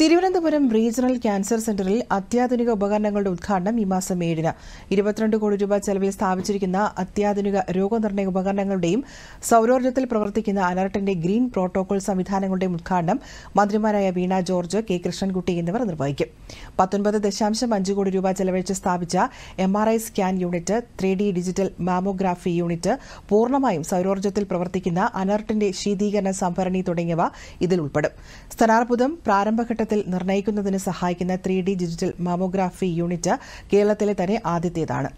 Thiruvananthapuram regional cancer സെന്ററിൽ അത്യാധുനിക ഉപകരണങ്ങളുടെ ഉദ്ഘാടനം ഈ മാസം ഏഴിന് ഇരുപത്തിരണ്ട് കോടി രൂപ ചെലവിൽ സ്ഥാപിച്ചിരിക്കുന്ന അത്യാധുനിക രോഗനിർണയ ഉപകരണങ്ങളുടെയും സൌരോർജ്ജത്തിൽ പ്രവർത്തിക്കുന്ന അലർട്ടിന്റെ ഗ്രീൻ പ്രോട്ടോകോൾ സംവിധാനങ്ങളുടെയും ഉദ്ഘാടനം മന്ത്രിമാരായ വീണ ജോർജ് കെ കൃഷ്ണൻകുട്ടി എന്നിവർ നിർവഹിക്കും കോടി രൂപ ചെലവഴിച്ച് സ്ഥാപിച്ച M R I scan unit three D digital mammography unit പൂർണ്ണമായും സൌരോർജ്ജത്തിൽ പ്രവർത്തിക്കുന്ന അലർട്ടിന്റെ ശീതീകരണ സംഭരണി തുടങ്ങിയവ ഇതിൽ ഉൾപ്പെടും സ്ഥാനാർബുദം പ്രാരംഭഘട്ട കാലഘട്ടത്തിൽ നിർണ്ണയിക്കുന്നതിന് സഹായിക്കുന്ന three D digital mammography unit കേരളത്തിലെ തന്നെ ആദ്യത്തേതാണ്